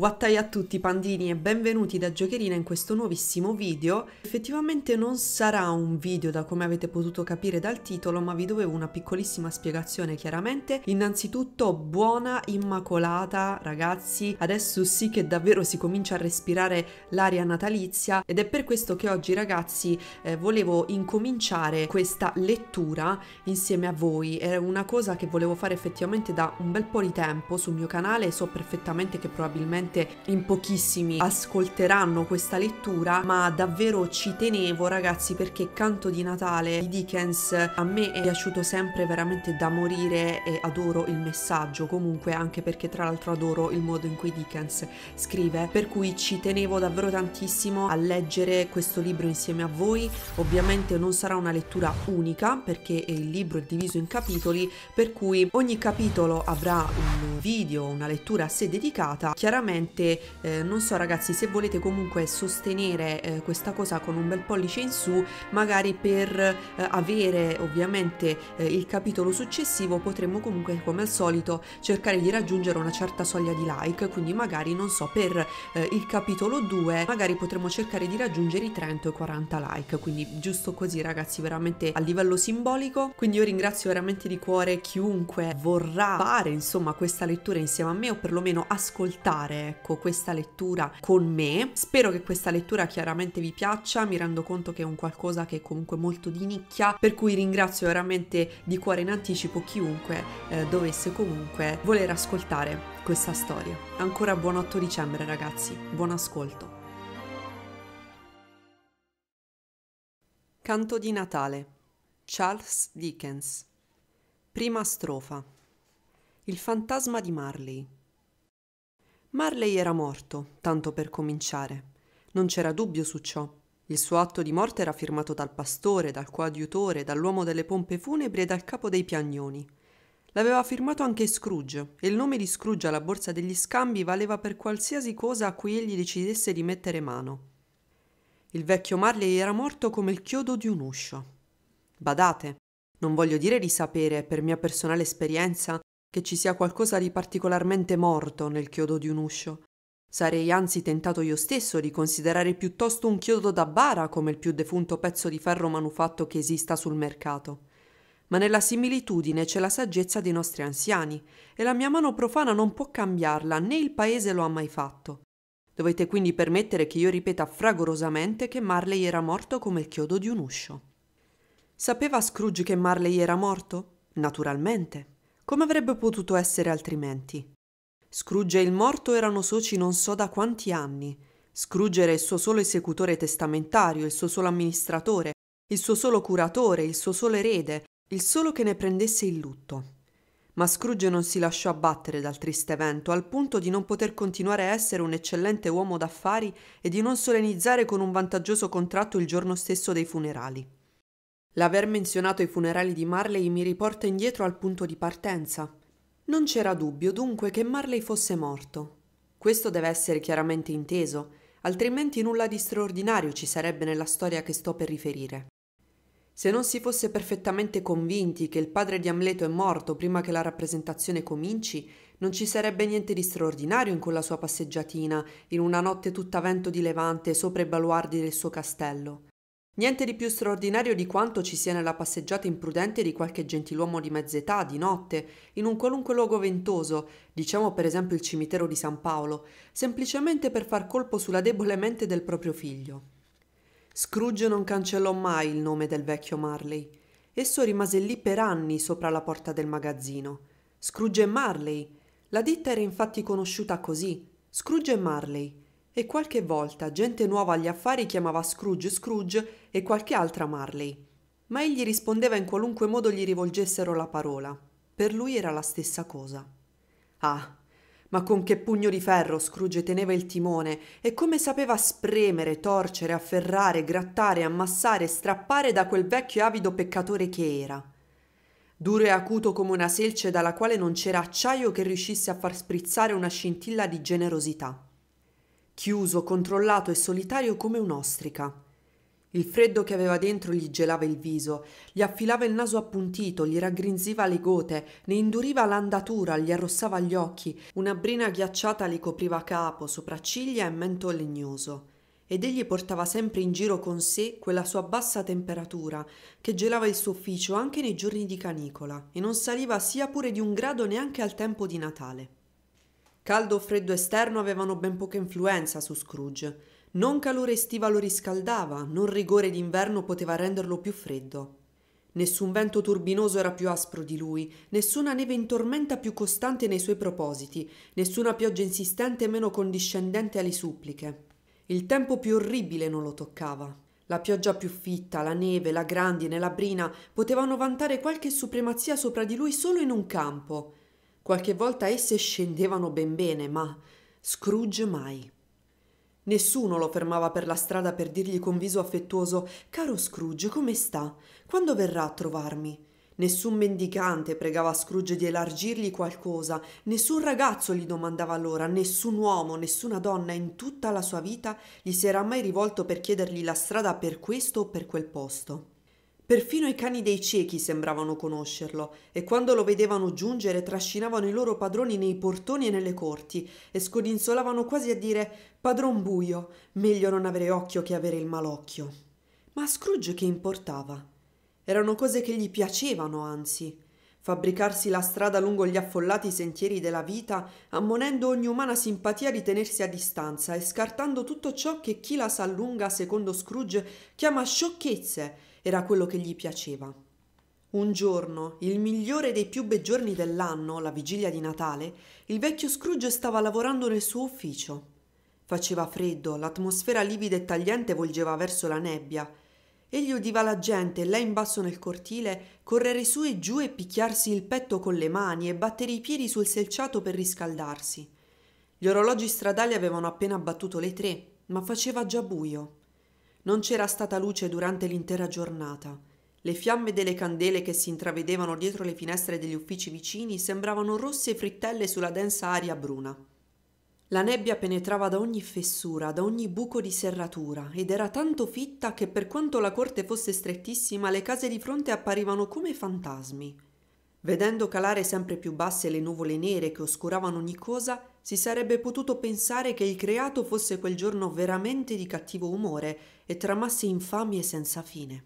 Wattai a tutti pandini e benvenuti da Giocherina in questo nuovissimo video. Effettivamente non sarà un video da come avete potuto capire dal titolo ma vi dovevo una piccolissima spiegazione chiaramente. Innanzitutto buona immacolata ragazzi, adesso sì che davvero si comincia a respirare l'aria natalizia ed è per questo che oggi ragazzi eh, volevo incominciare questa lettura insieme a voi. È una cosa che volevo fare effettivamente da un bel po' di tempo sul mio canale e so perfettamente che probabilmente sicuramente in pochissimi ascolteranno questa lettura, ma davvero ci tenevo ragazzi perché Canto di Natale di Dickens a me è piaciuto sempre veramente da morire e adoro il messaggio comunque anche perché tra l'altro adoro il modo in cui Dickens scrive, per cui ci tenevo davvero tantissimo a leggere questo libro insieme a voi, ovviamente non sarà una lettura unica perché il libro è diviso in capitoli, per cui ogni capitolo avrà un video, una lettura a sé dedicata, chiaramente veramente eh, non so ragazzi se volete comunque sostenere eh, questa cosa con un bel pollice in su magari per eh, avere ovviamente eh, il capitolo successivo potremmo comunque come al solito cercare di raggiungere una certa soglia di like quindi magari non so per eh, il capitolo 2 magari potremmo cercare di raggiungere i 30 o 40 like quindi giusto così ragazzi veramente a livello simbolico quindi io ringrazio veramente di cuore chiunque vorrà fare insomma questa lettura insieme a me o perlomeno ascoltare ecco, questa lettura con me. Spero che questa lettura chiaramente vi piaccia, mi rendo conto che è un qualcosa che è comunque molto di nicchia, per cui ringrazio veramente di cuore in anticipo chiunque eh, dovesse comunque voler ascoltare questa storia. Ancora buon 8 dicembre ragazzi, buon ascolto. Canto di Natale Charles Dickens Prima strofa Il fantasma di Marley Marley era morto, tanto per cominciare. Non c'era dubbio su ciò. Il suo atto di morte era firmato dal pastore, dal coadiutore, dall'uomo delle pompe funebri e dal capo dei piagnoni. L'aveva firmato anche Scrooge, e il nome di Scrooge alla borsa degli scambi valeva per qualsiasi cosa a cui egli decidesse di mettere mano. Il vecchio Marley era morto come il chiodo di un uscio. Badate, non voglio dire di sapere, per mia personale esperienza, che ci sia qualcosa di particolarmente morto nel chiodo di un uscio. Sarei anzi tentato io stesso di considerare piuttosto un chiodo da bara come il più defunto pezzo di ferro manufatto che esista sul mercato. Ma nella similitudine c'è la saggezza dei nostri anziani, e la mia mano profana non può cambiarla, né il paese lo ha mai fatto. Dovete quindi permettere che io ripeta fragorosamente che Marley era morto come il chiodo di un uscio. Sapeva Scrooge che Marley era morto? Naturalmente. Come avrebbe potuto essere altrimenti? Scrooge e il morto erano soci non so da quanti anni. Scrooge era il suo solo esecutore testamentario, il suo solo amministratore, il suo solo curatore, il suo solo erede, il solo che ne prendesse il lutto. Ma Scrooge non si lasciò abbattere dal triste evento, al punto di non poter continuare a essere un eccellente uomo d'affari e di non solenizzare con un vantaggioso contratto il giorno stesso dei funerali. L'aver menzionato i funerali di Marley mi riporta indietro al punto di partenza. Non c'era dubbio dunque che Marley fosse morto. Questo deve essere chiaramente inteso, altrimenti nulla di straordinario ci sarebbe nella storia che sto per riferire. Se non si fosse perfettamente convinti che il padre di Amleto è morto prima che la rappresentazione cominci, non ci sarebbe niente di straordinario in quella sua passeggiatina, in una notte tutta vento di levante sopra i baluardi del suo castello. Niente di più straordinario di quanto ci sia nella passeggiata imprudente di qualche gentiluomo di mezz'età, di notte, in un qualunque luogo ventoso, diciamo per esempio il cimitero di San Paolo, semplicemente per far colpo sulla debole mente del proprio figlio. Scrooge non cancellò mai il nome del vecchio Marley. Esso rimase lì per anni sopra la porta del magazzino. Scrooge e Marley. La ditta era infatti conosciuta così, Scrooge e Marley e qualche volta gente nuova agli affari chiamava Scrooge Scrooge e qualche altra Marley. Ma egli rispondeva in qualunque modo gli rivolgessero la parola. Per lui era la stessa cosa. Ah, ma con che pugno di ferro Scrooge teneva il timone e come sapeva spremere, torcere, afferrare, grattare, ammassare, strappare da quel vecchio e avido peccatore che era. Duro e acuto come una selce dalla quale non c'era acciaio che riuscisse a far sprizzare una scintilla di generosità chiuso, controllato e solitario come un'ostrica. Il freddo che aveva dentro gli gelava il viso, gli affilava il naso appuntito, gli raggrinziva le gote, ne induriva l'andatura, gli arrossava gli occhi, una brina ghiacciata li copriva capo, sopracciglia e mento legnoso. Ed egli portava sempre in giro con sé quella sua bassa temperatura, che gelava il suo ufficio anche nei giorni di canicola, e non saliva sia pure di un grado neanche al tempo di Natale. Caldo o freddo esterno avevano ben poca influenza su Scrooge. Non calore estiva lo riscaldava, non rigore d'inverno poteva renderlo più freddo. Nessun vento turbinoso era più aspro di lui, nessuna neve in tormenta più costante nei suoi propositi, nessuna pioggia insistente meno condiscendente alle suppliche. Il tempo più orribile non lo toccava. La pioggia più fitta, la neve, la grandine, la brina potevano vantare qualche supremazia sopra di lui solo in un campo, Qualche volta esse scendevano ben bene, ma Scrooge mai. Nessuno lo fermava per la strada per dirgli con viso affettuoso Caro Scrooge, come sta? Quando verrà a trovarmi? Nessun mendicante pregava Scrooge di elargirgli qualcosa, nessun ragazzo gli domandava allora, nessun uomo, nessuna donna in tutta la sua vita gli si era mai rivolto per chiedergli la strada per questo o per quel posto. Perfino i cani dei ciechi sembravano conoscerlo e quando lo vedevano giungere trascinavano i loro padroni nei portoni e nelle corti e scodinzolavano quasi a dire Padron buio, meglio non avere occhio che avere il malocchio. Ma a Scrooge che importava? Erano cose che gli piacevano, anzi. Fabbricarsi la strada lungo gli affollati sentieri della vita, ammonendo ogni umana simpatia di tenersi a distanza e scartando tutto ciò che chi la sa lunga, secondo Scrooge, chiama sciocchezze era quello che gli piaceva. Un giorno, il migliore dei più bei giorni dell'anno, la vigilia di Natale, il vecchio Scrooge stava lavorando nel suo ufficio. Faceva freddo, l'atmosfera livida e tagliente volgeva verso la nebbia. Egli udiva la gente, là in basso nel cortile, correre su e giù e picchiarsi il petto con le mani e battere i piedi sul selciato per riscaldarsi. Gli orologi stradali avevano appena battuto le tre, ma faceva già buio. Non c'era stata luce durante l'intera giornata. Le fiamme delle candele che si intravedevano dietro le finestre degli uffici vicini sembravano rosse frittelle sulla densa aria bruna. La nebbia penetrava da ogni fessura, da ogni buco di serratura, ed era tanto fitta che per quanto la corte fosse strettissima, le case di fronte apparivano come fantasmi. Vedendo calare sempre più basse le nuvole nere che oscuravano ogni cosa, si sarebbe potuto pensare che il creato fosse quel giorno veramente di cattivo umore e tramasse infamie senza fine.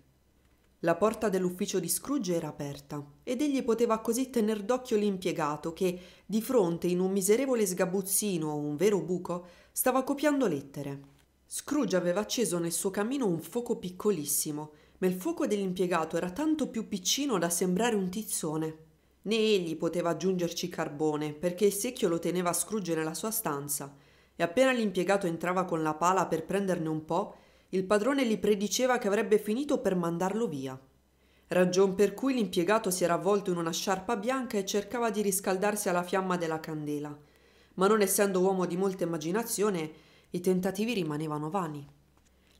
La porta dell'ufficio di Scrooge era aperta ed egli poteva così tener d'occhio l'impiegato che, di fronte in un miserevole sgabuzzino o un vero buco, stava copiando lettere. Scrooge aveva acceso nel suo camino un fuoco piccolissimo, ma il fuoco dell'impiegato era tanto più piccino da sembrare un tizzone. Né egli poteva aggiungerci carbone, perché il secchio lo teneva a scrugge nella sua stanza, e appena l'impiegato entrava con la pala per prenderne un po', il padrone gli prediceva che avrebbe finito per mandarlo via. Ragion per cui l'impiegato si era avvolto in una sciarpa bianca e cercava di riscaldarsi alla fiamma della candela, ma non essendo uomo di molta immaginazione, i tentativi rimanevano vani.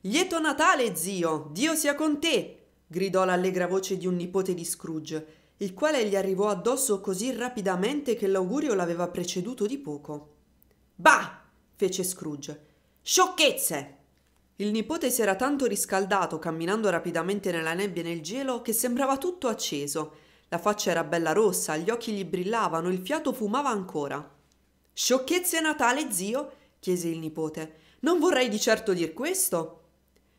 Lieto Natale, zio! Dio sia con te! gridò l'allegra voce di un nipote di Scrooge, il quale gli arrivò addosso così rapidamente che l'augurio l'aveva preceduto di poco. Bah! fece Scrooge. Sciocchezze! Il nipote si era tanto riscaldato camminando rapidamente nella nebbia e nel gelo che sembrava tutto acceso. La faccia era bella rossa, gli occhi gli brillavano, il fiato fumava ancora. Sciocchezze Natale, zio? chiese il nipote. Non vorrei di certo dir questo.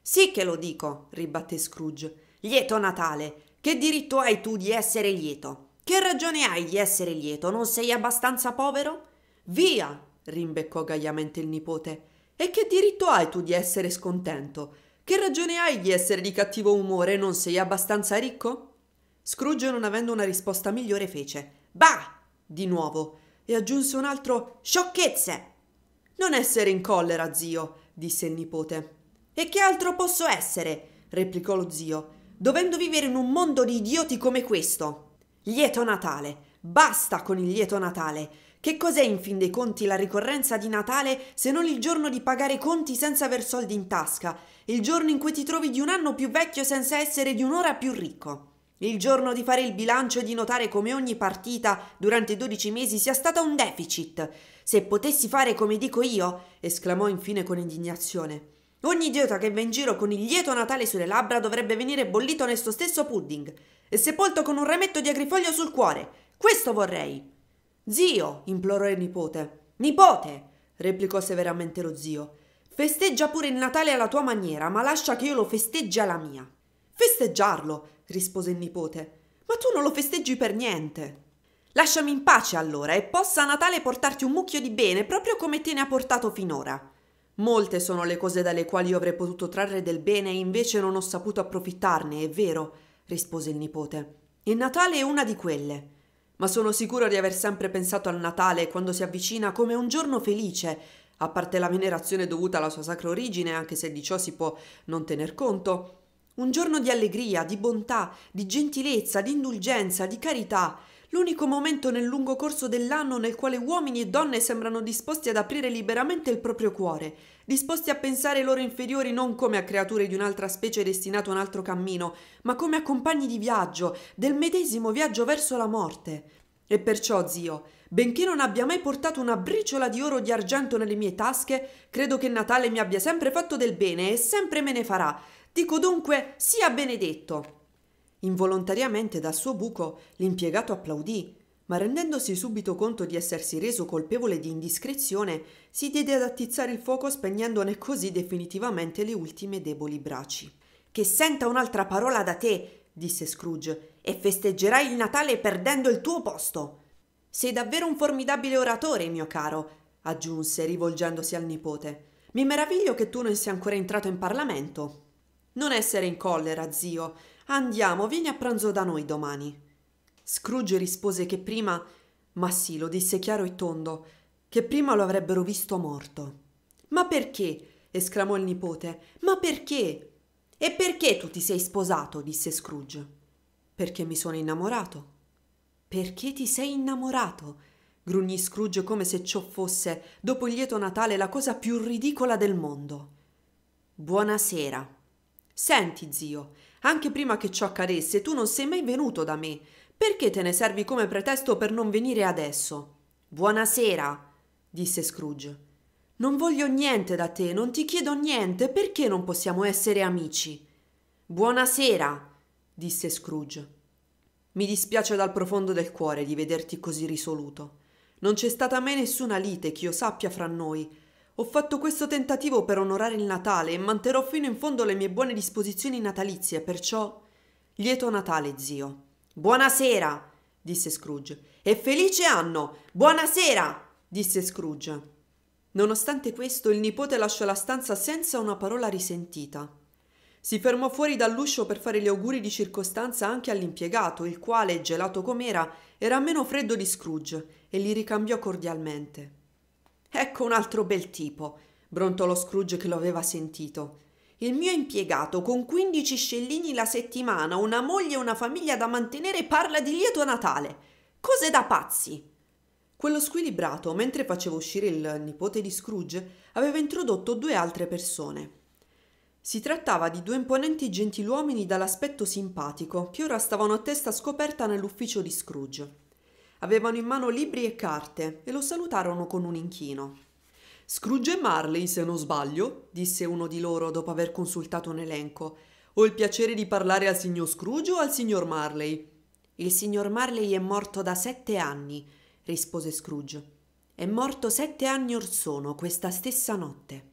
Sì che lo dico, ribatté Scrooge. Lieto Natale, che diritto hai tu di essere lieto? Che ragione hai di essere lieto? Non sei abbastanza povero? Via! rimbeccò gaiamente il nipote. E che diritto hai tu di essere scontento? Che ragione hai di essere di cattivo umore? Non sei abbastanza ricco? Scrooge, non avendo una risposta migliore, fece Bah! di nuovo e aggiunse un altro Sciocchezze! Non essere in collera, zio, disse il nipote. E che altro posso essere? replicò lo zio dovendo vivere in un mondo di idioti come questo. Lieto Natale, basta con il lieto Natale. Che cos'è in fin dei conti la ricorrenza di Natale se non il giorno di pagare i conti senza aver soldi in tasca, il giorno in cui ti trovi di un anno più vecchio senza essere di un'ora più ricco? Il giorno di fare il bilancio e di notare come ogni partita durante i 12 mesi sia stata un deficit. Se potessi fare come dico io, esclamò infine con indignazione. Ogni idiota che va in giro con il lieto Natale sulle labbra dovrebbe venire bollito nel suo stesso pudding e sepolto con un rametto di agrifoglio sul cuore. Questo vorrei. Zio, implorò il nipote. Nipote, replicò severamente lo zio. Festeggia pure il Natale alla tua maniera, ma lascia che io lo festeggi alla mia. Festeggiarlo, rispose il nipote. Ma tu non lo festeggi per niente. Lasciami in pace allora e possa a Natale portarti un mucchio di bene proprio come te ne ha portato finora. Molte sono le cose dalle quali io avrei potuto trarre del bene e invece non ho saputo approfittarne, è vero, rispose il nipote. E Natale è una di quelle. Ma sono sicuro di aver sempre pensato al Natale quando si avvicina come un giorno felice, a parte la venerazione dovuta alla sua sacra origine, anche se di ciò si può non tener conto. Un giorno di allegria, di bontà, di gentilezza, di indulgenza, di carità, l'unico momento nel lungo corso dell'anno nel quale uomini e donne sembrano disposti ad aprire liberamente il proprio cuore, disposti a pensare ai loro inferiori non come a creature di un'altra specie destinate a un altro cammino, ma come a compagni di viaggio, del medesimo viaggio verso la morte. E perciò, zio, benché non abbia mai portato una briciola di oro o di argento nelle mie tasche, credo che Natale mi abbia sempre fatto del bene e sempre me ne farà. Dico dunque, sia benedetto. Involontariamente dal suo buco l'impiegato applaudì, ma rendendosi subito conto di essersi reso colpevole di indiscrezione, si diede ad attizzare il fuoco spegnendone così definitivamente le ultime deboli braci. Che senta un'altra parola da te, disse Scrooge, e festeggerai il Natale perdendo il tuo posto. Sei davvero un formidabile oratore, mio caro, aggiunse, rivolgendosi al nipote. Mi meraviglio che tu non sia ancora entrato in Parlamento. Non essere in collera, zio, Andiamo, vieni a pranzo da noi domani. Scrooge rispose che prima, ma sì, lo disse chiaro e tondo, che prima lo avrebbero visto morto. Ma perché? esclamò il nipote. Ma perché? E perché tu ti sei sposato? disse Scrooge. Perché mi sono innamorato. Perché ti sei innamorato? grugnì Scrooge come se ciò fosse, dopo il lieto Natale, la cosa più ridicola del mondo. Buonasera. Senti, zio, anche prima che ciò accadesse, tu non sei mai venuto da me. Perché te ne servi come pretesto per non venire adesso? Buonasera, disse Scrooge. Non voglio niente da te, non ti chiedo niente, perché non possiamo essere amici? Buonasera, disse Scrooge. Mi dispiace dal profondo del cuore di vederti così risoluto. Non c'è stata mai nessuna lite, che io sappia fra noi, ho fatto questo tentativo per onorare il Natale e manterrò fino in fondo le mie buone disposizioni natalizie, perciò... Lieto Natale, zio. Buonasera, disse Scrooge. E felice anno! Buonasera, disse Scrooge. Nonostante questo, il nipote lasciò la stanza senza una parola risentita. Si fermò fuori dall'uscio per fare gli auguri di circostanza anche all'impiegato, il quale, gelato com'era, era meno freddo di Scrooge, e li ricambiò cordialmente. Ecco un altro bel tipo, brontolò Scrooge che lo aveva sentito. Il mio impiegato, con 15 scellini la settimana, una moglie e una famiglia da mantenere, parla di lieto Natale. Cose da pazzi! Quello squilibrato, mentre faceva uscire il nipote di Scrooge, aveva introdotto due altre persone. Si trattava di due imponenti gentiluomini dall'aspetto simpatico, che ora stavano a testa scoperta nell'ufficio di Scrooge. Avevano in mano libri e carte e lo salutarono con un inchino. Scrooge e Marley, se non sbaglio, disse uno di loro dopo aver consultato un elenco. Ho il piacere di parlare al signor Scrooge o al signor Marley? Il signor Marley è morto da sette anni, rispose Scrooge. È morto sette anni or sono, questa stessa notte.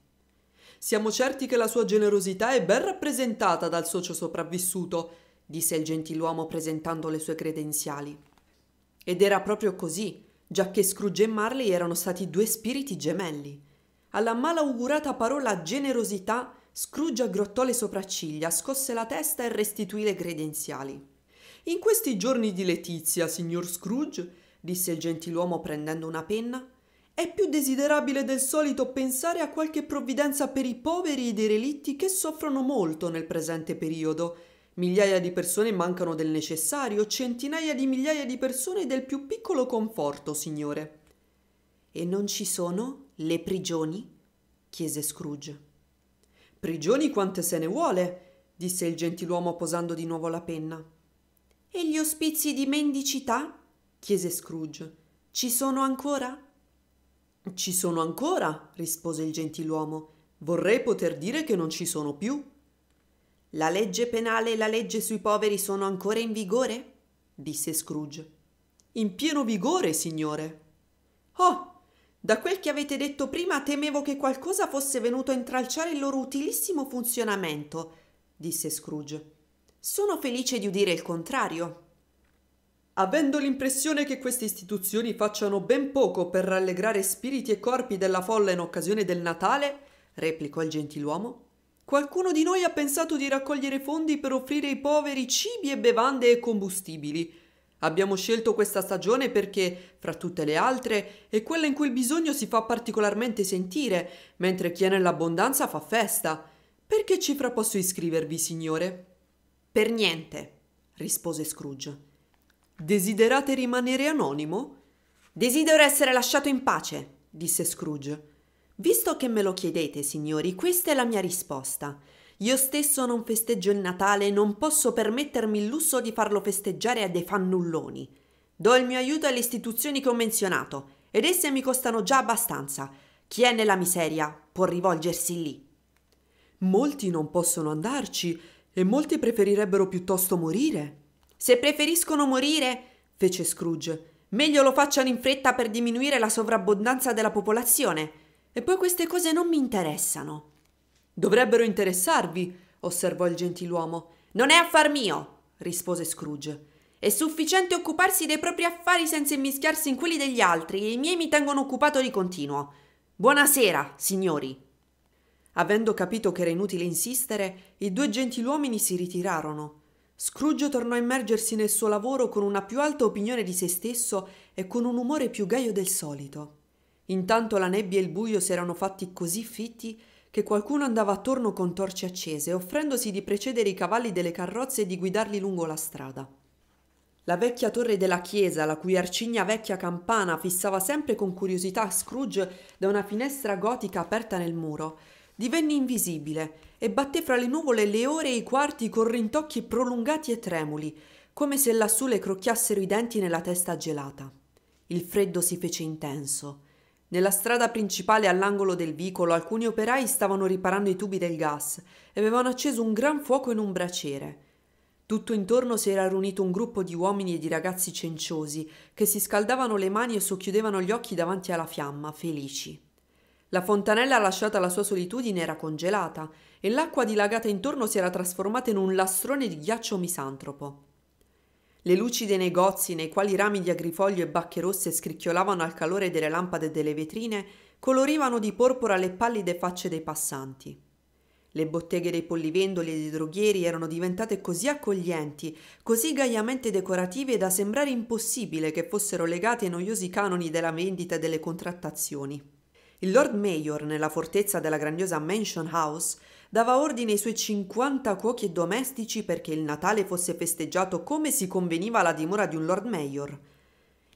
Siamo certi che la sua generosità è ben rappresentata dal socio sopravvissuto, disse il gentiluomo presentando le sue credenziali. Ed era proprio così, giacché Scrooge e Marley erano stati due spiriti gemelli. Alla malaugurata parola generosità, Scrooge aggrottò le sopracciglia, scosse la testa e restituì le credenziali. In questi giorni di Letizia, signor Scrooge, disse il gentiluomo prendendo una penna, è più desiderabile del solito pensare a qualche provvidenza per i poveri e i relitti che soffrono molto nel presente periodo Migliaia di persone mancano del necessario, centinaia di migliaia di persone del più piccolo conforto, signore. E non ci sono le prigioni? chiese Scrooge. Prigioni quante se ne vuole, disse il gentiluomo posando di nuovo la penna. E gli ospizi di mendicità? chiese Scrooge. Ci sono ancora? Ci sono ancora, rispose il gentiluomo. Vorrei poter dire che non ci sono più. La legge penale e la legge sui poveri sono ancora in vigore? disse Scrooge. In pieno vigore, signore. Oh, da quel che avete detto prima temevo che qualcosa fosse venuto a intralciare il loro utilissimo funzionamento, disse Scrooge. Sono felice di udire il contrario. Avendo l'impressione che queste istituzioni facciano ben poco per rallegrare spiriti e corpi della folla in occasione del Natale, replicò il gentiluomo, Qualcuno di noi ha pensato di raccogliere fondi per offrire ai poveri cibi e bevande e combustibili. Abbiamo scelto questa stagione perché, fra tutte le altre, è quella in cui il bisogno si fa particolarmente sentire, mentre chi è nell'abbondanza fa festa. Per che cifra posso iscrivervi, signore? Per niente, rispose Scrooge. Desiderate rimanere anonimo? Desidero essere lasciato in pace, disse Scrooge. Visto che me lo chiedete, signori, questa è la mia risposta. Io stesso non festeggio il Natale e non posso permettermi il lusso di farlo festeggiare a dei fannulloni. Do il mio aiuto alle istituzioni che ho menzionato, ed esse mi costano già abbastanza. Chi è nella miseria può rivolgersi lì. Molti non possono andarci e molti preferirebbero piuttosto morire. Se preferiscono morire, fece Scrooge, meglio lo facciano in fretta per diminuire la sovrabbondanza della popolazione. E poi queste cose non mi interessano. Dovrebbero interessarvi, osservò il gentiluomo. Non è affar mio, rispose Scrooge. È sufficiente occuparsi dei propri affari senza immischiarsi in quelli degli altri, e i miei mi tengono occupato di continuo. Buonasera, signori. Avendo capito che era inutile insistere, i due gentiluomini si ritirarono. Scrooge tornò a immergersi nel suo lavoro con una più alta opinione di se stesso e con un umore più gaio del solito. Intanto la nebbia e il buio si erano fatti così fitti che qualcuno andava attorno con torce accese, offrendosi di precedere i cavalli delle carrozze e di guidarli lungo la strada. La vecchia torre della chiesa, la cui arcigna vecchia campana fissava sempre con curiosità Scrooge da una finestra gotica aperta nel muro, divenne invisibile e batté fra le nuvole le ore e i quarti con rintocchi prolungati e tremuli, come se lassù le crocchiassero i denti nella testa gelata. Il freddo si fece intenso. Nella strada principale all'angolo del vicolo alcuni operai stavano riparando i tubi del gas e avevano acceso un gran fuoco in un braciere. Tutto intorno si era riunito un gruppo di uomini e di ragazzi cenciosi che si scaldavano le mani e socchiudevano gli occhi davanti alla fiamma, felici. La fontanella lasciata alla sua solitudine era congelata e l'acqua dilagata intorno si era trasformata in un lastrone di ghiaccio misantropo. Le luci dei negozi, nei quali rami di agrifoglio e bacche rosse scricchiolavano al calore delle lampade delle vetrine, colorivano di porpora le pallide facce dei passanti. Le botteghe dei pollivendoli e dei droghieri erano diventate così accoglienti, così gaiamente decorative da sembrare impossibile che fossero legate ai noiosi canoni della vendita e delle contrattazioni. Il Lord Mayor, nella fortezza della grandiosa Mansion House, dava ordine ai suoi 50 cuochi e domestici perché il Natale fosse festeggiato come si conveniva alla dimora di un Lord Mayor.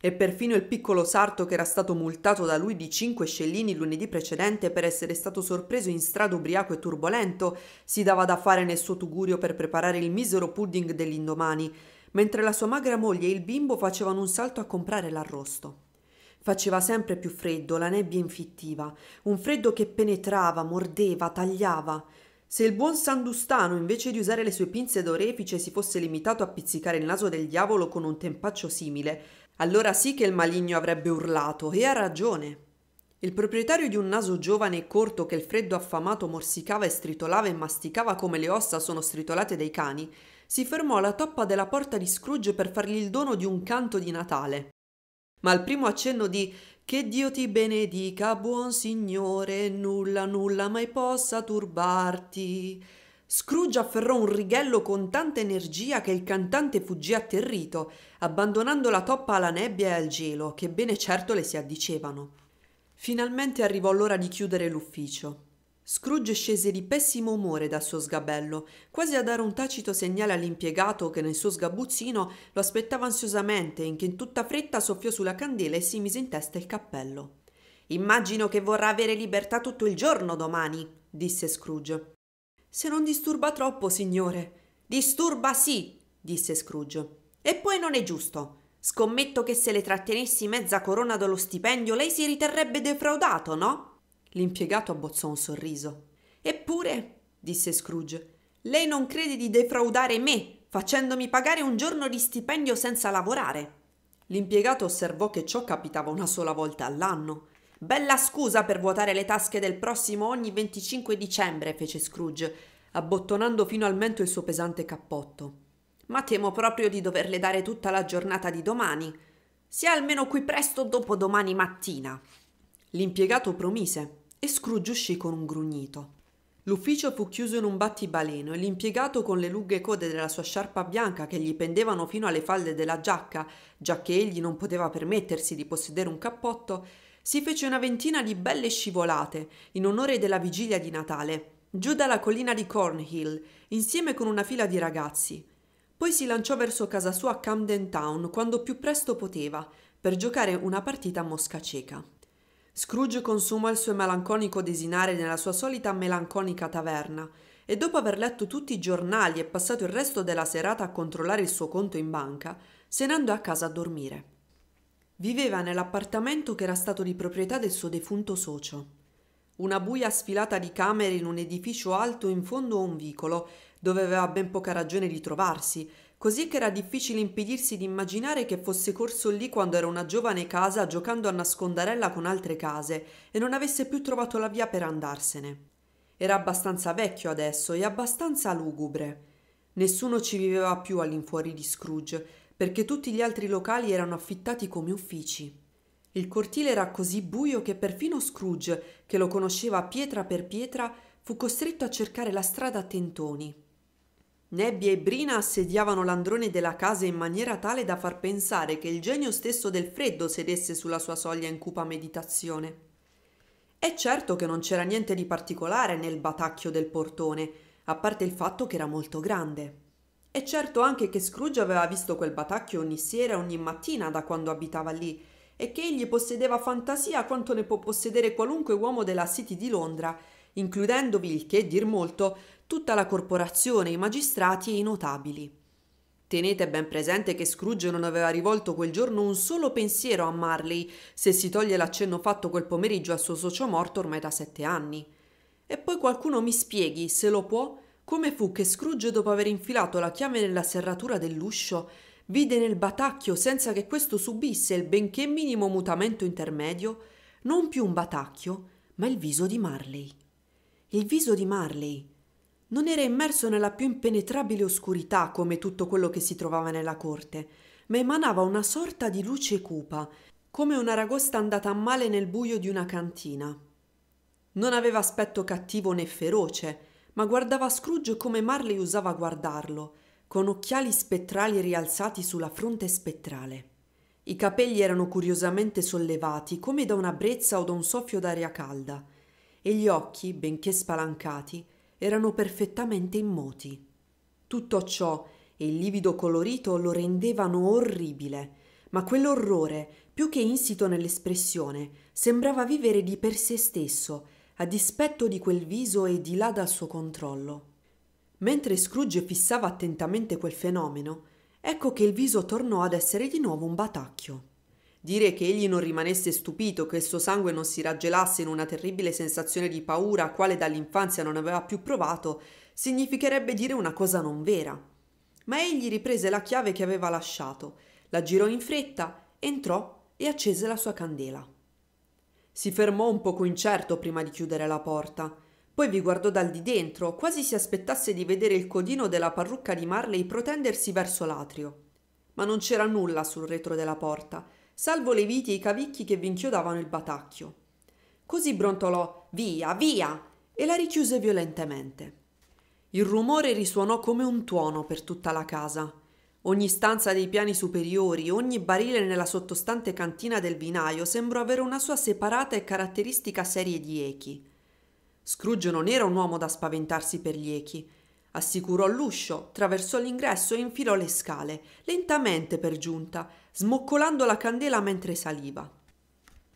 E perfino il piccolo sarto che era stato multato da lui di cinque scellini lunedì precedente per essere stato sorpreso in strada ubriaco e turbolento si dava da fare nel suo tugurio per preparare il misero pudding dell'indomani, mentre la sua magra moglie e il bimbo facevano un salto a comprare l'arrosto. Faceva sempre più freddo, la nebbia infittiva, un freddo che penetrava, mordeva, tagliava. Se il buon Sandustano, invece di usare le sue pinze d'orefice, si fosse limitato a pizzicare il naso del diavolo con un tempaccio simile, allora sì che il maligno avrebbe urlato, e ha ragione. Il proprietario di un naso giovane e corto che il freddo affamato morsicava e stritolava e masticava come le ossa sono stritolate dai cani, si fermò alla toppa della porta di Scrooge per fargli il dono di un canto di Natale. Ma al primo accenno di che Dio ti benedica, buon Signore, nulla, nulla mai possa turbarti. Scrooge afferrò un righello con tanta energia che il cantante fuggì atterrito, abbandonando la toppa alla nebbia e al gelo, che bene certo le si addicevano. Finalmente arrivò l'ora di chiudere l'ufficio. Scrooge scese di pessimo umore dal suo sgabello, quasi a dare un tacito segnale all'impiegato che nel suo sgabuzzino lo aspettava ansiosamente e che in tutta fretta soffiò sulla candela e si mise in testa il cappello. Immagino che vorrà avere libertà tutto il giorno domani, disse Scrooge. Se non disturba troppo, signore. Disturba sì, disse Scrooge. E poi non è giusto. Scommetto che se le trattenessi mezza corona dallo stipendio lei si riterrebbe defraudato, no? L'impiegato abbozzò un sorriso. Eppure, disse Scrooge, lei non crede di defraudare me, facendomi pagare un giorno di stipendio senza lavorare. L'impiegato osservò che ciò capitava una sola volta all'anno. Bella scusa per vuotare le tasche del prossimo ogni 25 dicembre, fece Scrooge, abbottonando fino al mento il suo pesante cappotto. Ma temo proprio di doverle dare tutta la giornata di domani. Sia almeno qui presto dopo domani mattina. L'impiegato promise e Scrooge uscì con un grugnito. L'ufficio fu chiuso in un battibaleno e l'impiegato con le lunghe code della sua sciarpa bianca che gli pendevano fino alle falde della giacca, giacché egli non poteva permettersi di possedere un cappotto, si fece una ventina di belle scivolate in onore della vigilia di Natale, giù dalla collina di Cornhill, insieme con una fila di ragazzi. Poi si lanciò verso casa sua a Camden Town quando più presto poteva, per giocare una partita a mosca cieca. Scrooge consuma il suo melanconico desinare nella sua solita melanconica taverna e dopo aver letto tutti i giornali e passato il resto della serata a controllare il suo conto in banca, se ne andò a casa a dormire. Viveva nell'appartamento che era stato di proprietà del suo defunto socio. Una buia sfilata di camere in un edificio alto in fondo a un vicolo, dove aveva ben poca ragione di trovarsi, così che era difficile impedirsi di immaginare che fosse corso lì quando era una giovane casa giocando a nascondarella con altre case e non avesse più trovato la via per andarsene. Era abbastanza vecchio adesso e abbastanza lugubre. Nessuno ci viveva più all'infuori di Scrooge, perché tutti gli altri locali erano affittati come uffici. Il cortile era così buio che perfino Scrooge, che lo conosceva pietra per pietra, fu costretto a cercare la strada a tentoni. Nebbia e Brina assediavano l'androne della casa in maniera tale da far pensare che il genio stesso del freddo sedesse sulla sua soglia in cupa meditazione. È certo che non c'era niente di particolare nel batacchio del portone, a parte il fatto che era molto grande. È certo anche che Scrooge aveva visto quel batacchio ogni sera e ogni mattina da quando abitava lì, e che egli possedeva fantasia quanto ne può possedere qualunque uomo della City di Londra, includendovi, il che dir molto, tutta la corporazione, i magistrati e i notabili. Tenete ben presente che Scrooge non aveva rivolto quel giorno un solo pensiero a Marley, se si toglie l'accenno fatto quel pomeriggio al suo socio morto ormai da sette anni. E poi qualcuno mi spieghi, se lo può, come fu che Scrooge, dopo aver infilato la chiave nella serratura dell'uscio, vide nel batacchio, senza che questo subisse il benché minimo mutamento intermedio, non più un batacchio, ma il viso di Marley. Il viso di Marley, non era immerso nella più impenetrabile oscurità come tutto quello che si trovava nella corte, ma emanava una sorta di luce cupa, come una ragosta andata a male nel buio di una cantina. Non aveva aspetto cattivo né feroce, ma guardava Scrooge come Marley usava guardarlo, con occhiali spettrali rialzati sulla fronte spettrale. I capelli erano curiosamente sollevati, come da una brezza o da un soffio d'aria calda, e gli occhi, benché spalancati, erano perfettamente immoti. Tutto ciò e il livido colorito lo rendevano orribile, ma quell'orrore, più che insito nell'espressione, sembrava vivere di per sé stesso, a dispetto di quel viso e di là dal suo controllo. Mentre Scrooge fissava attentamente quel fenomeno, ecco che il viso tornò ad essere di nuovo un batacchio. Dire che egli non rimanesse stupito, che il suo sangue non si raggelasse in una terribile sensazione di paura, quale dall'infanzia non aveva più provato, significherebbe dire una cosa non vera. Ma egli riprese la chiave che aveva lasciato, la girò in fretta, entrò e accese la sua candela. Si fermò un poco incerto prima di chiudere la porta. Poi vi guardò dal di dentro, quasi si aspettasse di vedere il codino della parrucca di Marley protendersi verso l'atrio. Ma non c'era nulla sul retro della porta salvo le viti e i cavicchi che vinchiodavano il batacchio. Così brontolò via, via e la richiuse violentemente. Il rumore risuonò come un tuono per tutta la casa. Ogni stanza dei piani superiori, ogni barile nella sottostante cantina del vinaio sembrò avere una sua separata e caratteristica serie di echi. Scrooge non era un uomo da spaventarsi per gli echi. Assicurò l'uscio, traversò l'ingresso e infilò le scale, lentamente per giunta, smoccolando la candela mentre saliva.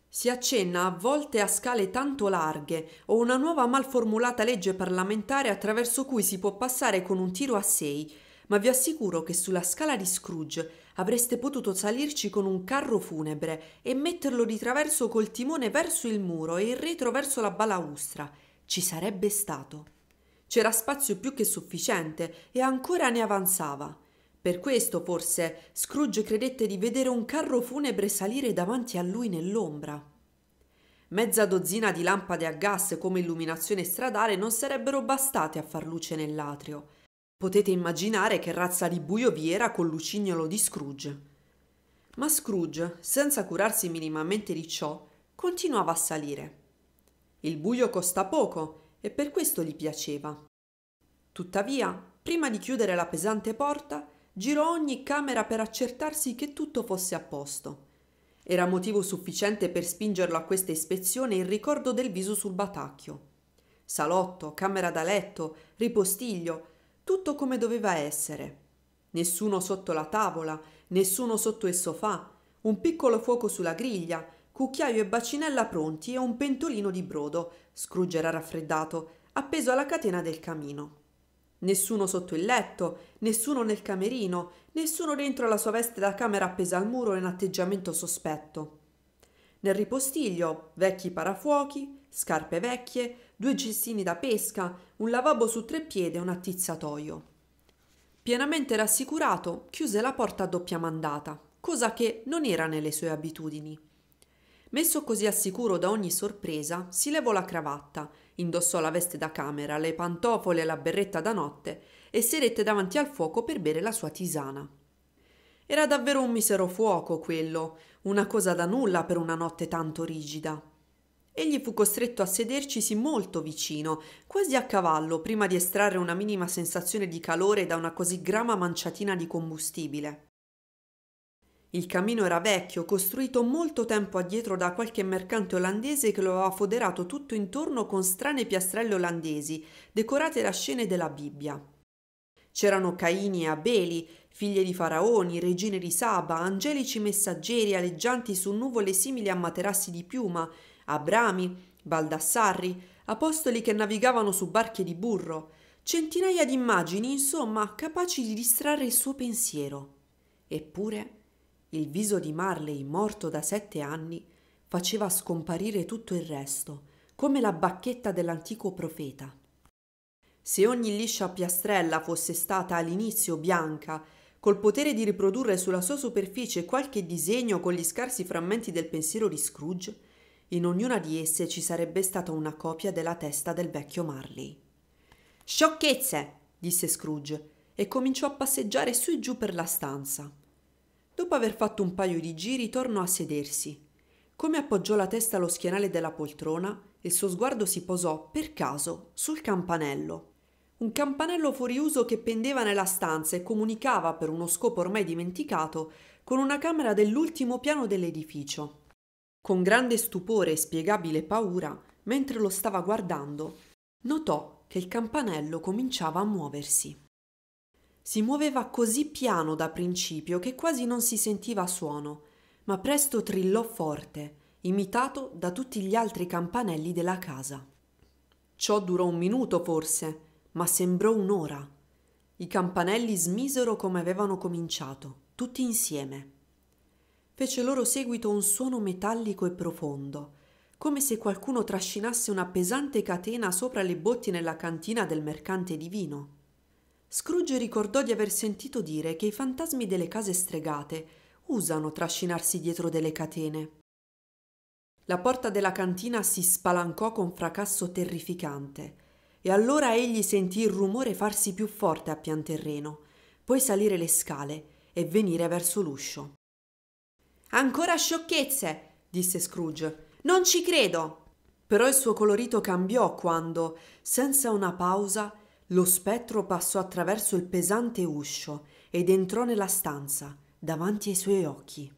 Si accenna a volte a scale tanto larghe o una nuova malformulata legge parlamentare attraverso cui si può passare con un tiro a sei, ma vi assicuro che sulla scala di Scrooge avreste potuto salirci con un carro funebre e metterlo di traverso col timone verso il muro e il retro verso la balaustra. Ci sarebbe stato. C'era spazio più che sufficiente e ancora ne avanzava. Per questo, forse, Scrooge credette di vedere un carro funebre salire davanti a lui nell'ombra. Mezza dozzina di lampade a gas come illuminazione stradale non sarebbero bastate a far luce nell'atrio. Potete immaginare che razza di buio vi era col lucignolo di Scrooge. Ma Scrooge, senza curarsi minimamente di ciò, continuava a salire. Il buio costa poco e per questo gli piaceva. Tuttavia, prima di chiudere la pesante porta, girò ogni camera per accertarsi che tutto fosse a posto. Era motivo sufficiente per spingerlo a questa ispezione il ricordo del viso sul batacchio. Salotto, camera da letto, ripostiglio, tutto come doveva essere. Nessuno sotto la tavola, nessuno sotto il sofà, un piccolo fuoco sulla griglia, cucchiaio e bacinella pronti e un pentolino di brodo, scruggera raffreddato, appeso alla catena del camino. Nessuno sotto il letto, nessuno nel camerino, nessuno dentro la sua veste da camera appesa al muro in atteggiamento sospetto. Nel ripostiglio, vecchi parafuochi, scarpe vecchie, due cestini da pesca, un lavabo su tre piedi e un attizzatoio. Pienamente rassicurato, chiuse la porta a doppia mandata, cosa che non era nelle sue abitudini. Messo così al sicuro da ogni sorpresa, si levò la cravatta Indossò la veste da camera, le pantofole e la berretta da notte e sedette davanti al fuoco per bere la sua tisana. Era davvero un misero fuoco quello, una cosa da nulla per una notte tanto rigida. Egli fu costretto a sedercisi molto vicino, quasi a cavallo, prima di estrarre una minima sensazione di calore da una così grama manciatina di combustibile. Il camino era vecchio, costruito molto tempo addietro da qualche mercante olandese che lo aveva foderato tutto intorno con strane piastrelle olandesi, decorate da scene della Bibbia. C'erano Caini e Abeli, figlie di faraoni, regine di Saba, angelici messaggeri aleggianti su nuvole simili a materassi di piuma, Abrami, Baldassarri, apostoli che navigavano su barche di burro, centinaia di immagini, insomma, capaci di distrarre il suo pensiero. Eppure il viso di Marley, morto da sette anni, faceva scomparire tutto il resto, come la bacchetta dell'antico profeta. Se ogni liscia piastrella fosse stata all'inizio bianca, col potere di riprodurre sulla sua superficie qualche disegno con gli scarsi frammenti del pensiero di Scrooge, in ognuna di esse ci sarebbe stata una copia della testa del vecchio Marley. Sciocchezze! disse Scrooge e cominciò a passeggiare su e giù per la stanza. Dopo aver fatto un paio di giri, tornò a sedersi. Come appoggiò la testa allo schienale della poltrona, il suo sguardo si posò, per caso, sul campanello. Un campanello fuori uso che pendeva nella stanza e comunicava, per uno scopo ormai dimenticato, con una camera dell'ultimo piano dell'edificio. Con grande stupore e spiegabile paura, mentre lo stava guardando, notò che il campanello cominciava a muoversi. Si muoveva così piano da principio che quasi non si sentiva suono, ma presto trillò forte, imitato da tutti gli altri campanelli della casa. Ciò durò un minuto forse, ma sembrò un'ora. I campanelli smisero come avevano cominciato, tutti insieme. Fece loro seguito un suono metallico e profondo, come se qualcuno trascinasse una pesante catena sopra le botti nella cantina del mercante di vino. Scrooge ricordò di aver sentito dire che i fantasmi delle case stregate usano trascinarsi dietro delle catene. La porta della cantina si spalancò con fracasso terrificante e allora egli sentì il rumore farsi più forte a pian terreno, poi salire le scale e venire verso l'uscio. Ancora sciocchezze, disse Scrooge. Non ci credo. Però il suo colorito cambiò quando, senza una pausa, lo spettro passò attraverso il pesante uscio ed entrò nella stanza, davanti ai suoi occhi.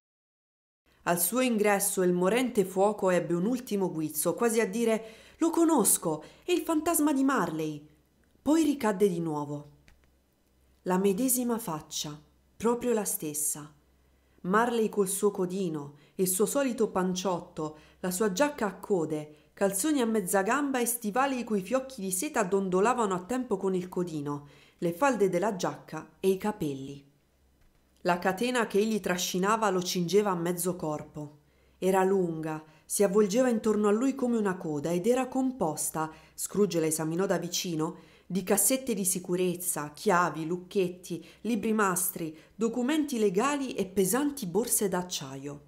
Al suo ingresso il morente fuoco ebbe un ultimo guizzo, quasi a dire Lo conosco, è il fantasma di Marley. Poi ricadde di nuovo. La medesima faccia, proprio la stessa. Marley col suo codino, il suo solito panciotto, la sua giacca a code calzoni a mezza gamba e stivali i cui fiocchi di seta dondolavano a tempo con il codino, le falde della giacca e i capelli. La catena che egli trascinava lo cingeva a mezzo corpo. Era lunga, si avvolgeva intorno a lui come una coda ed era composta, Scrooge la esaminò da vicino, di cassette di sicurezza, chiavi, lucchetti, libri mastri, documenti legali e pesanti borse d'acciaio.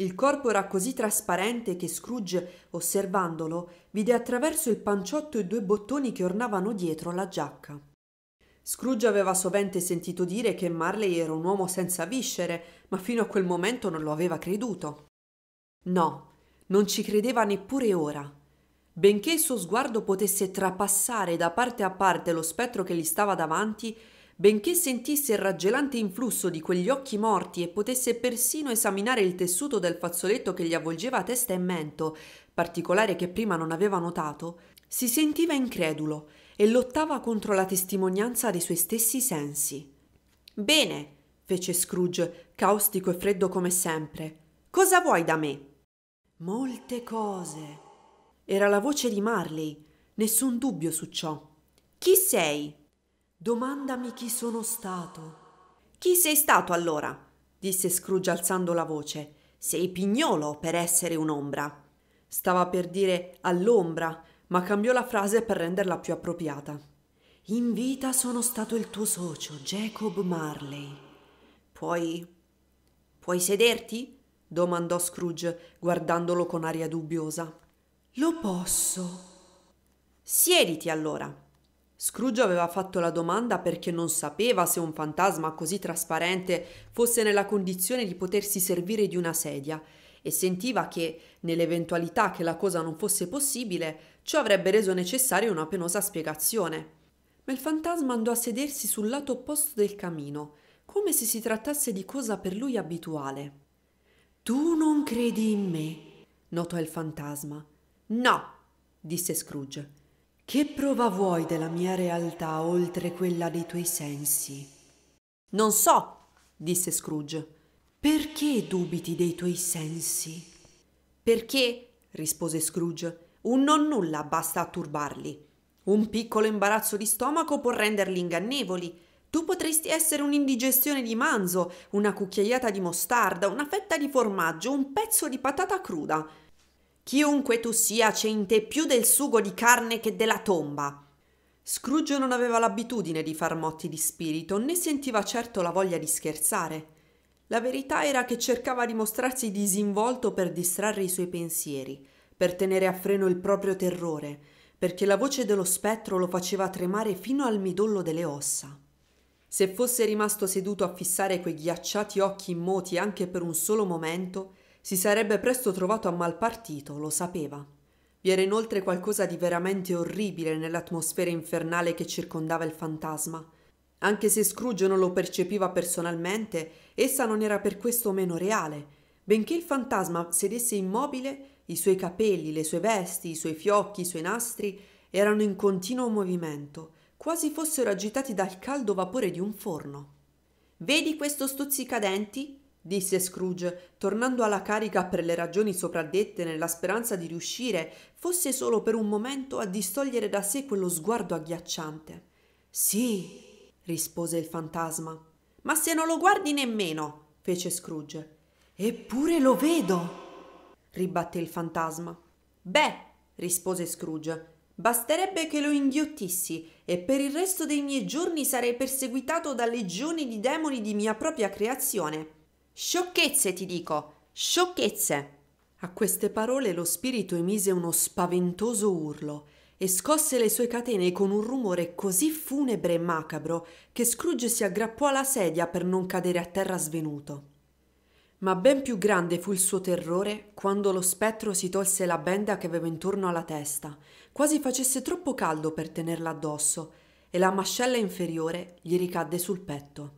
Il corpo era così trasparente che Scrooge, osservandolo, vide attraverso il panciotto i due bottoni che ornavano dietro la giacca. Scrooge aveva sovente sentito dire che Marley era un uomo senza viscere, ma fino a quel momento non lo aveva creduto. No, non ci credeva neppure ora. Benché il suo sguardo potesse trapassare da parte a parte lo spettro che gli stava davanti, benché sentisse il raggelante influsso di quegli occhi morti e potesse persino esaminare il tessuto del fazzoletto che gli avvolgeva testa e mento, particolare che prima non aveva notato, si sentiva incredulo e lottava contro la testimonianza dei suoi stessi sensi. Bene, fece Scrooge, caustico e freddo come sempre. Cosa vuoi da me? Molte cose. Era la voce di Marley, nessun dubbio su ciò. Chi sei? Domandami chi sono stato. Chi sei stato allora? disse Scrooge alzando la voce. Sei pignolo per essere un'ombra. Stava per dire all'ombra, ma cambiò la frase per renderla più appropriata. In vita sono stato il tuo socio, Jacob Marley. Puoi. puoi sederti? domandò Scrooge, guardandolo con aria dubbiosa. Lo posso. Siediti allora. Scrooge aveva fatto la domanda perché non sapeva se un fantasma così trasparente fosse nella condizione di potersi servire di una sedia e sentiva che, nell'eventualità che la cosa non fosse possibile, ciò avrebbe reso necessaria una penosa spiegazione. Ma il fantasma andò a sedersi sul lato opposto del camino, come se si trattasse di cosa per lui abituale. Tu non credi in me, notò il fantasma. No, disse Scrooge che prova vuoi della mia realtà oltre quella dei tuoi sensi? Non so, disse Scrooge. Perché dubiti dei tuoi sensi? Perché, rispose Scrooge, un non nulla basta a turbarli. Un piccolo imbarazzo di stomaco può renderli ingannevoli. Tu potresti essere un'indigestione di manzo, una cucchiaiata di mostarda, una fetta di formaggio, un pezzo di patata cruda. Chiunque tu sia, c'è in te più del sugo di carne che della tomba. Scrooge non aveva l'abitudine di far motti di spirito, né sentiva certo la voglia di scherzare. La verità era che cercava di mostrarsi disinvolto per distrarre i suoi pensieri, per tenere a freno il proprio terrore, perché la voce dello spettro lo faceva tremare fino al midollo delle ossa. Se fosse rimasto seduto a fissare quei ghiacciati occhi immoti anche per un solo momento, si sarebbe presto trovato a mal partito, lo sapeva. Vi era inoltre qualcosa di veramente orribile nell'atmosfera infernale che circondava il fantasma. Anche se Scrooge non lo percepiva personalmente, essa non era per questo meno reale. Benché il fantasma sedesse immobile, i suoi capelli, le sue vesti, i suoi fiocchi, i suoi nastri erano in continuo movimento, quasi fossero agitati dal caldo vapore di un forno. Vedi questo stuzzicadenti? disse Scrooge, tornando alla carica per le ragioni sopraddette nella speranza di riuscire, fosse solo per un momento, a distogliere da sé quello sguardo agghiacciante. Sì, rispose il fantasma. Ma se non lo guardi nemmeno, fece Scrooge. Eppure lo vedo, ribatté il fantasma. Beh, rispose Scrooge, basterebbe che lo inghiottissi e per il resto dei miei giorni sarei perseguitato da legioni di demoni di mia propria creazione. Sciocchezze, ti dico, sciocchezze. A queste parole lo spirito emise uno spaventoso urlo e scosse le sue catene con un rumore così funebre e macabro che Scrooge si aggrappò alla sedia per non cadere a terra svenuto. Ma ben più grande fu il suo terrore quando lo spettro si tolse la benda che aveva intorno alla testa, quasi facesse troppo caldo per tenerla addosso, e la mascella inferiore gli ricadde sul petto.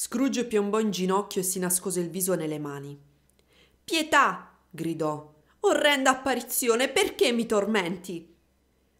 Scrooge piombò in ginocchio e si nascose il viso nelle mani. Pietà! gridò. Orrenda apparizione, perché mi tormenti?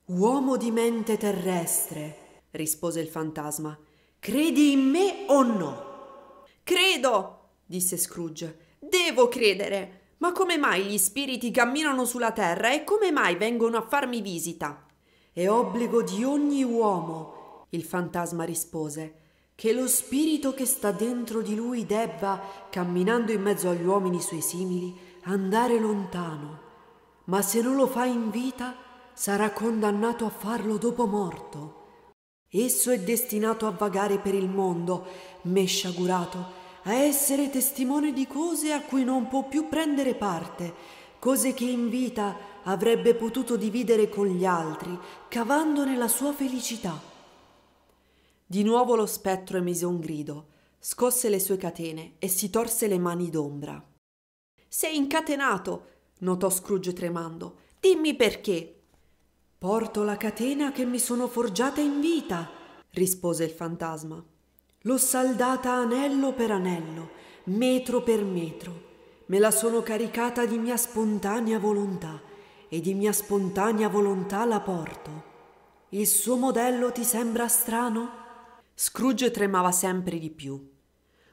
Uomo di mente terrestre, rispose il fantasma. Credi in me o no? Credo, disse Scrooge. Devo credere. Ma come mai gli spiriti camminano sulla terra e come mai vengono a farmi visita? È obbligo di ogni uomo, il fantasma rispose, che lo spirito che sta dentro di lui debba, camminando in mezzo agli uomini suoi simili, andare lontano, ma se non lo fa in vita sarà condannato a farlo dopo morto. Esso è destinato a vagare per il mondo, me sciagurato, a essere testimone di cose a cui non può più prendere parte, cose che in vita avrebbe potuto dividere con gli altri, cavandone la sua felicità. Di nuovo lo spettro emise un grido, scosse le sue catene e si torse le mani d'ombra. Sei incatenato, notò Scrooge tremando. Dimmi perché. Porto la catena che mi sono forgiata in vita, rispose il fantasma. L'ho saldata anello per anello, metro per metro. Me la sono caricata di mia spontanea volontà e di mia spontanea volontà la porto. Il suo modello ti sembra strano? Scrooge tremava sempre di più.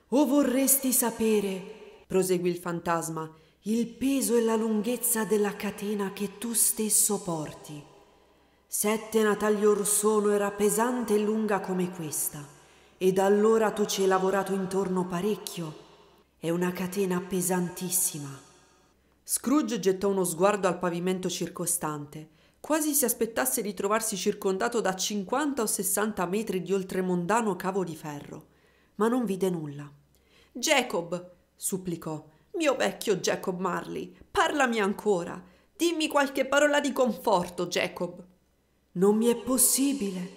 O vorresti sapere, proseguì il fantasma, il peso e la lunghezza della catena che tu stesso porti. Sette Natali or sono era pesante e lunga come questa, e da allora tu ci hai lavorato intorno parecchio. È una catena pesantissima. Scrooge gettò uno sguardo al pavimento circostante quasi si aspettasse di trovarsi circondato da 50 o 60 metri di oltremondano cavo di ferro, ma non vide nulla. Jacob, supplicò, mio vecchio Jacob Marley, parlami ancora, dimmi qualche parola di conforto, Jacob. Non mi è possibile,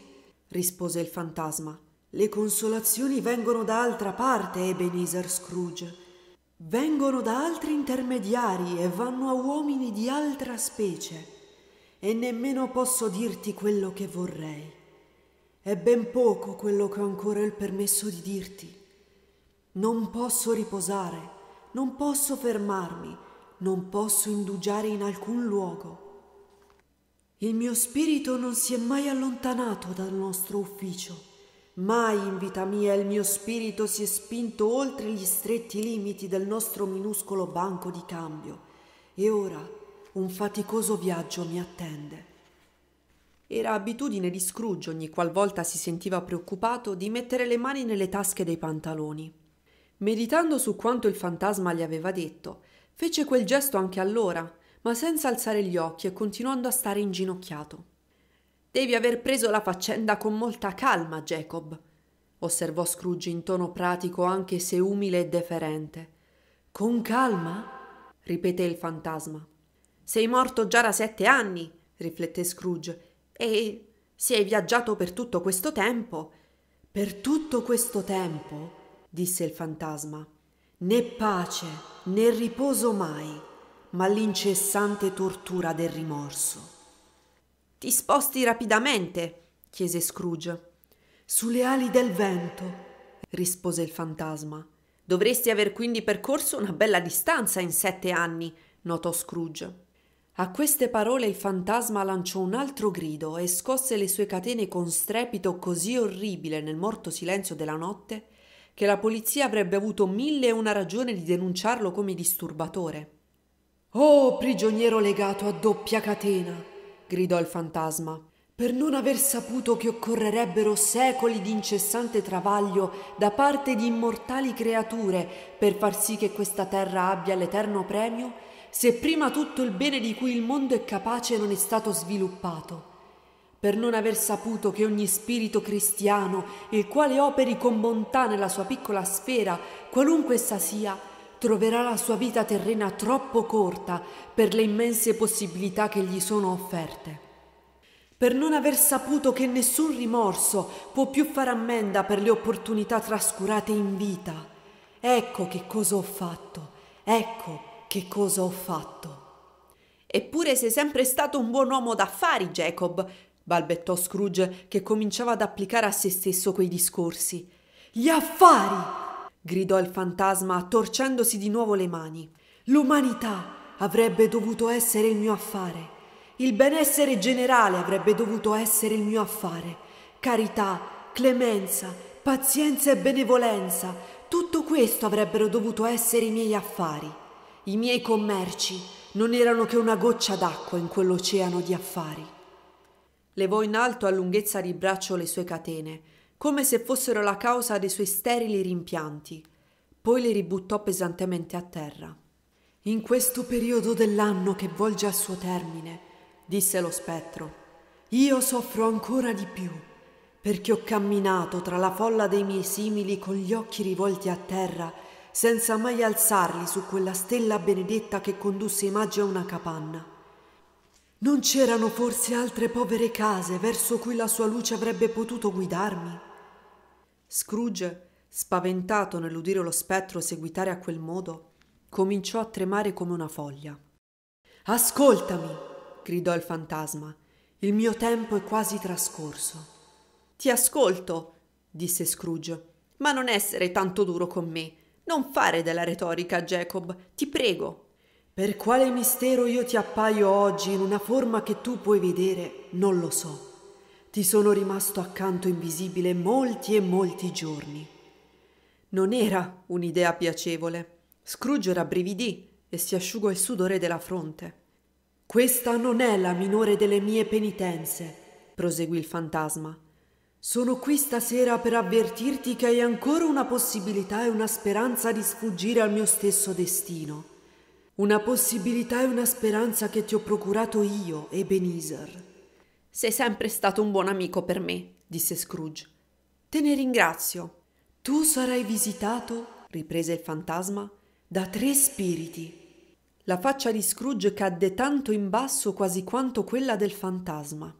rispose il fantasma. Le consolazioni vengono da altra parte, Ebenezer Scrooge. Vengono da altri intermediari e vanno a uomini di altra specie e nemmeno posso dirti quello che vorrei. È ben poco quello che ho ancora il permesso di dirti. Non posso riposare, non posso fermarmi, non posso indugiare in alcun luogo. Il mio spirito non si è mai allontanato dal nostro ufficio. Mai in vita mia il mio spirito si è spinto oltre gli stretti limiti del nostro minuscolo banco di cambio. E ora, un faticoso viaggio mi attende. Era abitudine di Scrooge ogni qualvolta si sentiva preoccupato di mettere le mani nelle tasche dei pantaloni. Meditando su quanto il fantasma gli aveva detto, fece quel gesto anche allora, ma senza alzare gli occhi e continuando a stare inginocchiato. Devi aver preso la faccenda con molta calma, Jacob, osservò Scrooge in tono pratico anche se umile e deferente. Con calma? ripeté il fantasma. Sei morto già da sette anni, riflette Scrooge, e se hai viaggiato per tutto questo tempo. Per tutto questo tempo, disse il fantasma, né pace né riposo mai, ma l'incessante tortura del rimorso. Ti sposti rapidamente, chiese Scrooge. Sulle ali del vento, rispose il fantasma. Dovresti aver quindi percorso una bella distanza in sette anni, notò Scrooge. A queste parole il fantasma lanciò un altro grido e scosse le sue catene con strepito così orribile nel morto silenzio della notte che la polizia avrebbe avuto mille e una ragione di denunciarlo come disturbatore. Oh, prigioniero legato a doppia catena! gridò il fantasma. Per non aver saputo che occorrerebbero secoli di incessante travaglio da parte di immortali creature per far sì che questa terra abbia l'eterno premio, se prima tutto il bene di cui il mondo è capace non è stato sviluppato, per non aver saputo che ogni spirito cristiano, il quale operi con bontà nella sua piccola sfera, qualunque essa sia, troverà la sua vita terrena troppo corta per le immense possibilità che gli sono offerte. Per non aver saputo che nessun rimorso può più far ammenda per le opportunità trascurate in vita. Ecco che cosa ho fatto, ecco che cosa ho fatto. Eppure sei sempre stato un buon uomo d'affari, Jacob, balbettò Scrooge, che cominciava ad applicare a se stesso quei discorsi. Gli affari! gridò il fantasma, torcendosi di nuovo le mani. L'umanità avrebbe dovuto essere il mio affare. Il benessere generale avrebbe dovuto essere il mio affare. Carità, clemenza, pazienza e benevolenza, tutto questo avrebbero dovuto essere i miei affari. I miei commerci non erano che una goccia d'acqua in quell'oceano di affari. Levò in alto a lunghezza di braccio le sue catene, come se fossero la causa dei suoi sterili rimpianti, poi le ributtò pesantemente a terra. In questo periodo dell'anno che volge al suo termine, disse lo spettro, io soffro ancora di più, perché ho camminato tra la folla dei miei simili con gli occhi rivolti a terra senza mai alzarli su quella stella benedetta che condusse i magi a una capanna. Non c'erano forse altre povere case verso cui la sua luce avrebbe potuto guidarmi? Scrooge, spaventato nell'udire lo spettro seguitare a quel modo, cominciò a tremare come una foglia. Ascoltami, gridò il fantasma, il mio tempo è quasi trascorso. Ti ascolto, disse Scrooge, ma non essere tanto duro con me. Non fare della retorica, Jacob, ti prego. Per quale mistero io ti appaio oggi in una forma che tu puoi vedere, non lo so. Ti sono rimasto accanto invisibile molti e molti giorni. Non era un'idea piacevole. Scrooge rabbrividì e si asciugò il sudore della fronte. Questa non è la minore delle mie penitenze, proseguì il fantasma. Sono qui stasera per avvertirti che hai ancora una possibilità e una speranza di sfuggire al mio stesso destino. Una possibilità e una speranza che ti ho procurato io, Ebenezer. Sei sempre stato un buon amico per me, disse Scrooge. Te ne ringrazio. Tu sarai visitato, riprese il fantasma, da tre spiriti. La faccia di Scrooge cadde tanto in basso quasi quanto quella del fantasma.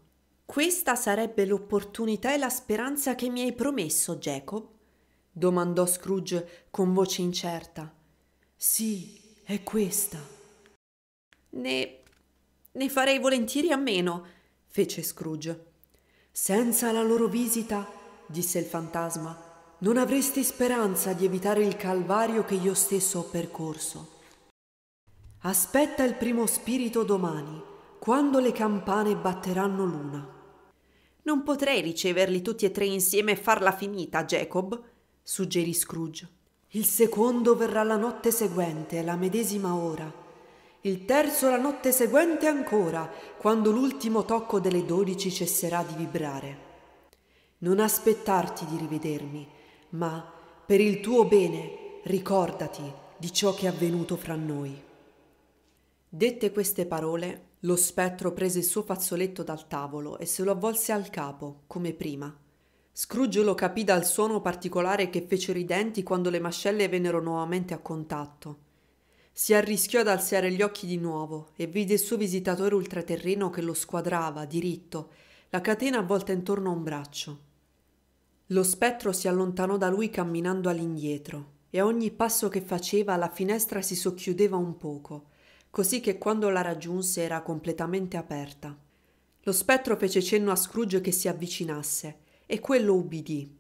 Questa sarebbe l'opportunità e la speranza che mi hai promesso, Jacob? domandò Scrooge con voce incerta. Sì, è questa. Ne. ne farei volentieri a meno, fece Scrooge. Senza la loro visita, disse il fantasma, non avresti speranza di evitare il calvario che io stesso ho percorso. Aspetta il primo spirito domani, quando le campane batteranno l'una. Non potrei riceverli tutti e tre insieme e farla finita, Jacob, suggerì Scrooge. Il secondo verrà la notte seguente, alla medesima ora. Il terzo la notte seguente ancora, quando l'ultimo tocco delle dodici cesserà di vibrare. Non aspettarti di rivedermi, ma per il tuo bene ricordati di ciò che è avvenuto fra noi. Dette queste parole, lo spettro prese il suo fazzoletto dal tavolo e se lo avvolse al capo, come prima. Scrooge lo capì dal suono particolare che fecero i denti quando le mascelle vennero nuovamente a contatto. Si arrischiò ad alzare gli occhi di nuovo e vide il suo visitatore ultraterreno che lo squadrava, diritto, la catena avvolta intorno a un braccio. Lo spettro si allontanò da lui camminando all'indietro e a ogni passo che faceva la finestra si socchiudeva un poco – così che quando la raggiunse era completamente aperta. Lo spettro fece cenno a Scrooge che si avvicinasse, e quello ubbidì.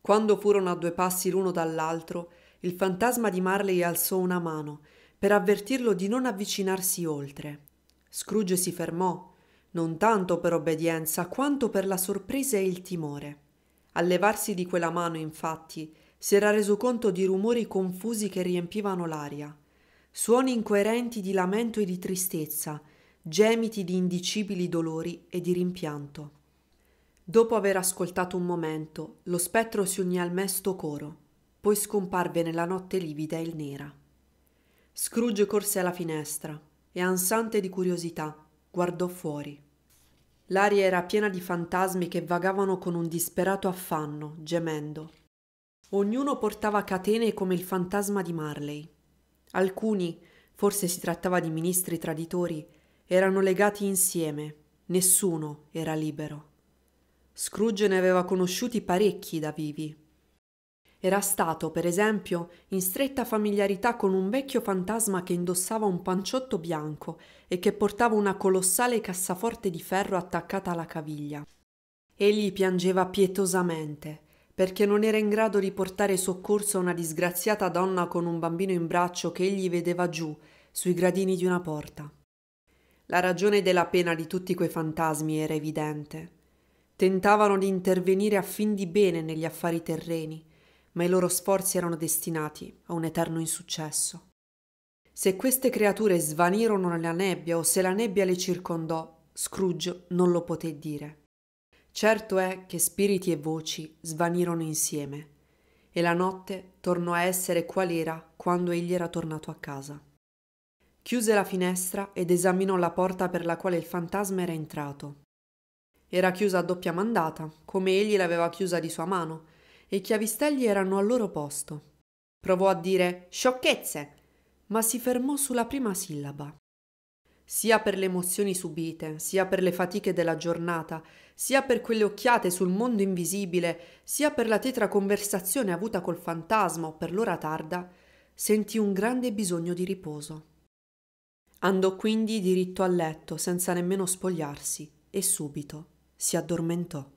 Quando furono a due passi l'uno dall'altro, il fantasma di Marley alzò una mano per avvertirlo di non avvicinarsi oltre. Scrooge si fermò, non tanto per obbedienza quanto per la sorpresa e il timore. Al levarsi di quella mano, infatti, si era reso conto di rumori confusi che riempivano l'aria suoni incoerenti di lamento e di tristezza, gemiti di indicibili dolori e di rimpianto. Dopo aver ascoltato un momento, lo spettro si unì al mesto coro, poi scomparve nella notte livida e nera. Scrooge corse alla finestra e, ansante di curiosità, guardò fuori. L'aria era piena di fantasmi che vagavano con un disperato affanno, gemendo. Ognuno portava catene come il fantasma di Marley. Alcuni, forse si trattava di ministri traditori, erano legati insieme, nessuno era libero. Scrooge ne aveva conosciuti parecchi da vivi. Era stato, per esempio, in stretta familiarità con un vecchio fantasma che indossava un panciotto bianco e che portava una colossale cassaforte di ferro attaccata alla caviglia. Egli piangeva pietosamente perché non era in grado di portare soccorso a una disgraziata donna con un bambino in braccio che egli vedeva giù, sui gradini di una porta. La ragione della pena di tutti quei fantasmi era evidente. Tentavano di intervenire a fin di bene negli affari terreni, ma i loro sforzi erano destinati a un eterno insuccesso. Se queste creature svanirono nella nebbia o se la nebbia le circondò, Scrooge non lo poté dire. Certo è che spiriti e voci svanirono insieme e la notte tornò a essere qual era quando egli era tornato a casa. Chiuse la finestra ed esaminò la porta per la quale il fantasma era entrato. Era chiusa a doppia mandata, come egli l'aveva chiusa di sua mano, e i chiavistelli erano al loro posto. Provò a dire sciocchezze, ma si fermò sulla prima sillaba. Sia per le emozioni subite, sia per le fatiche della giornata, sia per quelle occhiate sul mondo invisibile, sia per la tetra conversazione avuta col fantasma o per l'ora tarda, sentì un grande bisogno di riposo. Andò quindi diritto al letto, senza nemmeno spogliarsi, e subito si addormentò.